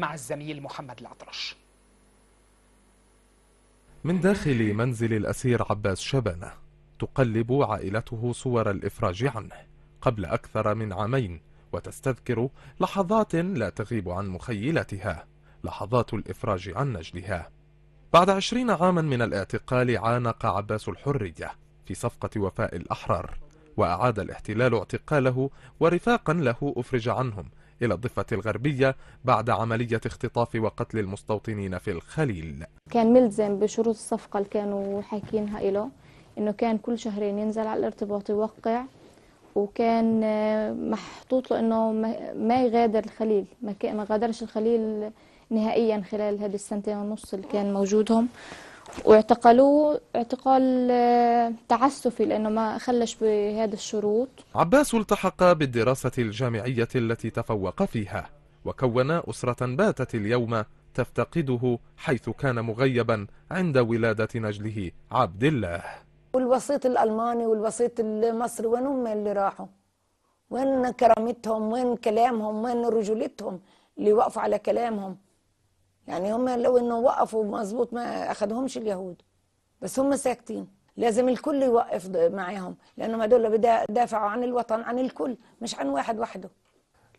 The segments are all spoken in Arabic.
مع الزميل محمد العطرش من داخل منزل الأسير عباس شبانة تقلب عائلته صور الإفراج عنه قبل أكثر من عامين وتستذكر لحظات لا تغيب عن مخيلتها لحظات الإفراج عن نجدها بعد عشرين عاما من الاعتقال عانق عباس الحرية في صفقة وفاء الأحرار وأعاد الاحتلال اعتقاله ورفاقا له أفرج عنهم إلى الضفة الغربية بعد عملية اختطاف وقتل المستوطنين في الخليل كان ملزم بشروط الصفقة اللي كانوا حاكينها له إنه كان كل شهرين ينزل على الارتباط يوقع وكان آه، محطوط له إنه ما يغادر الخليل ما غادرش الخليل نهائيا خلال هذه السنتين ونص اللي كان موجودهم واعتقلوه اعتقال آه، تعسفي لأنه ما خلش بهذا الشروط عباس التحق بالدراسة الجامعية التي تفوق فيها وكون أسرة باتت اليوم تفتقده حيث كان مغيبا عند ولادة نجله عبد الله والوسيط الألماني والوسيط المصري وين هم اللي راحوا وين كرامتهم وين كلامهم وين رجولتهم اللي وقفوا على كلامهم يعني هم لو انه وقفوا مظبوط ما اخدهمش اليهود بس هم ساكتين لازم الكل يوقف معاهم لانهم هدول دافعوا عن الوطن عن الكل مش عن واحد وحده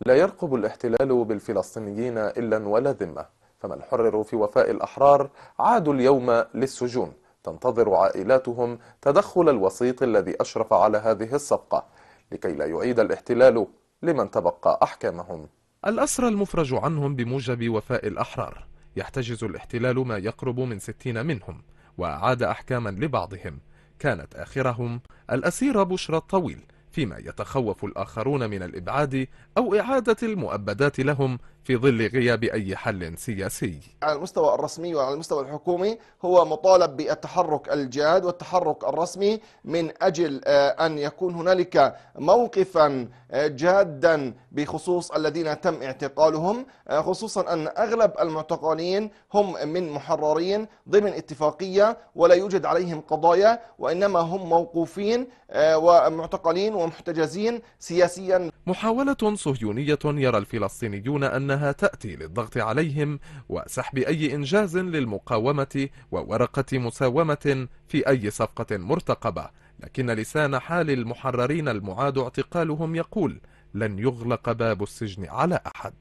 لا يرقب الاحتلال بالفلسطينيين إلا ولا ذمة فمن حرروا في وفاء الأحرار عادوا اليوم للسجون تنتظر عائلاتهم تدخل الوسيط الذي أشرف على هذه الصفقة لكي لا يعيد الاحتلال لمن تبقى أحكامهم الأسرى المفرج عنهم بموجب وفاء الأحرار يحتجز الاحتلال ما يقرب من ستين منهم وأعاد أحكاما لبعضهم كانت آخرهم الأسيرة بشرى الطويل فيما يتخوف الآخرون من الإبعاد أو إعادة المؤبدات لهم في ظل غياب أي حل سياسي على المستوى الرسمي وعلى المستوى الحكومي هو مطالب بالتحرك الجاد والتحرك الرسمي من أجل آه، أن يكون هنالك موقفا آه، جادا بخصوص الذين تم اعتقالهم آه، خصوصا أن أغلب المعتقلين هم من محررين ضمن اتفاقية ولا يوجد عليهم قضايا وإنما هم موقوفين ومعتقلين ومحتجزين سياسيا محاولة صهيونية يرى الفلسطينيون أنها تأتي للضغط عليهم وسحب أي إنجاز للمقاومة وورقة مساومة في أي صفقة مرتقبة لكن لسان حال المحررين المعاد اعتقالهم يقول لن يغلق باب السجن على أحد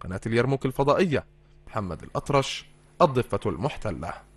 قناة اليرموك الفضائية محمد الأطرش الضفة المحتلة